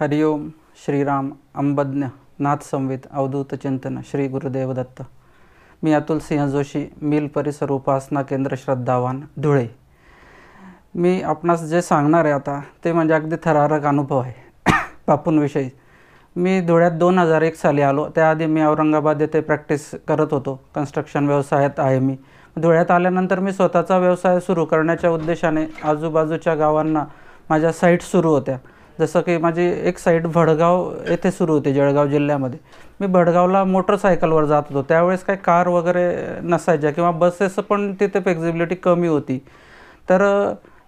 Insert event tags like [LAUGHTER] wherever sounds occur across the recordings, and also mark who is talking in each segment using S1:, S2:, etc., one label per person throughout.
S1: हरिओम श्रीराम अंबज्ञ नाथसंवित अवधूत चिंतन श्री गुरुदेव दत्त मी अतुल सिंह जोशी मिल परिसर उपासना केंद्र श्रद्धावान धुळे मी आपणास जे सांगणार आहे आता ते म्हणजे अगदी थरारक अनुभव आहे [COUGHS] बापूंविषयी मी धुळ्यात दोन हजार एक साली आलो त्याआधी मी औरंगाबाद येथे प्रॅक्टिस करत होतो कन्स्ट्रक्शन व्यवसायात आहे मी धुळ्यात आल्यानंतर मी स्वतःचा व्यवसाय सुरू करण्याच्या उद्देशाने आजूबाजूच्या गावांना माझ्या साईट सुरू होत्या जसं की माझी एक साईड भडगाव येथे सुरू होते जळगाव जिल्ह्यामध्ये मी भडगावला मोटरसायकलवर जात होतो त्यावेळेस काय कार वगैरे नसायच्या किंवा बसेस पण तिथे फ्लेक्झिबिलिटी कमी होती तर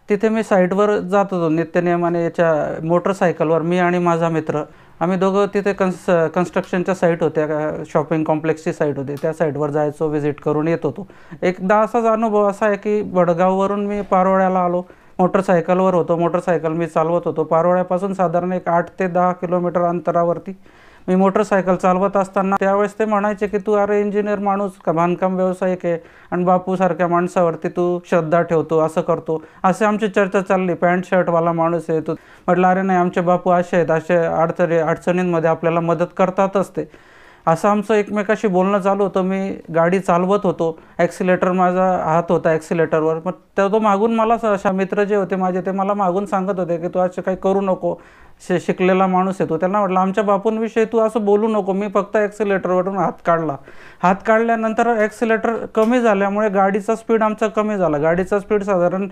S1: तिथे मी साईडवर जात होतो नित्यनियमाने याच्या मोटरसायकलवर मी आणि माझा मित्र आम्ही दोघं तिथे कन्स कन्स्ट्रक्शनच्या साईट होत्या शॉपिंग कॉम्प्लेक्सची साईट होती त्या साईटवर जायचो व्हिजिट करून येत होतो एकदा असाच अनुभव असा आहे की भडगाववरून मी पारोळ्याला आलो मोटरसायकलवर होतो मोटरसायकल मी चालवत होतो पारोळ्यापासून साधारण एक आठ ते दहा किलोमीटर अंतरावरती मी मोटरसायकल चालवत असताना त्यावेळेस ते म्हणायचे की तू अरे इंजिनियर माणूस का बांधकाम व्यावसायिक आहे आणि बापू सारख्या माणसावरती तू श्रद्धा ठेवतो असं करतो असे आमची चर्चा चालली पॅन्ट शर्टवाला माणूस आहे तू म्हटलं अरे नाही आमचे बापू असे आहेत असे अडचणी अडचणींमध्ये आपल्याला मदत करतात असते असं आमचं एकमेकाशी बोलणं चालू होतं मी गाडी चालवत होतो ॲक्सिलेटर माझा हात होता ॲक्सिलेटरवर मग तर तो मागून मला अशा मित्र जे होते माझे ते मला मागून सांगत होते की तू असं काही करू नको शिकलेला माणूस आहे तो त्यांना वाटलं आमच्या बापूंविषयी तू असं बोलू नको मी फक्त ॲक्सिलेटरवरून हात काढला हात काढल्यानंतर ॲक्सिलेटर कमी झाल्यामुळे गाडीचा स्पीड आमचा कमी झाला गाडीचा स्पीड साधारण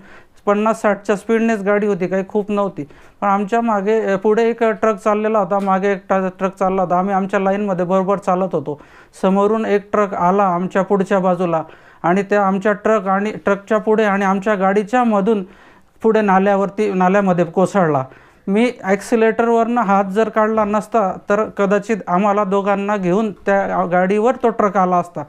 S1: पन्नास साठच्या स्पीडनेच गाडी होती काही खूप नव्हती पण आमच्या मागे पुढे एक ट्रक चाललेला होता मागे एक ट्रक चालला होता आम्ही आमच्या लाईनमध्ये बरोबर चालत होतो समोरून एक ट्रक आला आमच्या पुढच्या बाजूला आणि त्या आमच्या ट्रक आणि ट्रकच्या पुढे आणि आमच्या गाडीच्या मधून पुढे नाल्यावरती नाल्यामध्ये कोसळला मी ॲक्सिलेटरवरनं हात जर काढला नसता तर कदाचित आम्हाला दोघांना घेऊन त्या गाडीवर तो ट्रक आला असता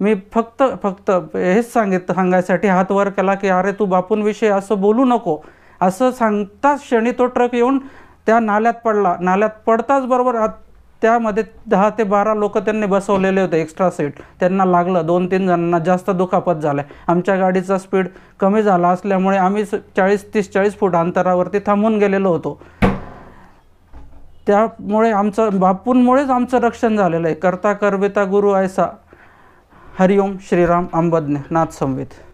S1: मी फक्त फक्त हेच सांगित सांगायसाठी हात वर केला की अरे तू बापूंविषयी असं बोलू नको असं सांगताच क्षणी तो ट्रक येऊन त्या नाल्यात पडला नाल्यात पडताच बरोबर त्यामध्ये दहा ते बारा लोक त्यांनी बसवलेले होते एक्स्ट्रा सीट त्यांना लागलं दोन तीन जणांना जास्त दुखापत झालं आमच्या गाडीचा स्पीड कमी झाला असल्यामुळे आम्ही चाळीस तीस चाळीस फूट अंतरावरती थांबून गेलेलो होतो त्यामुळे आमचं बापूंमुळेच आमचं रक्षण झालेलं आहे करता करविता गुरु ऐसा हरिओम श्रीराम अंबज्ञ नाथ संवित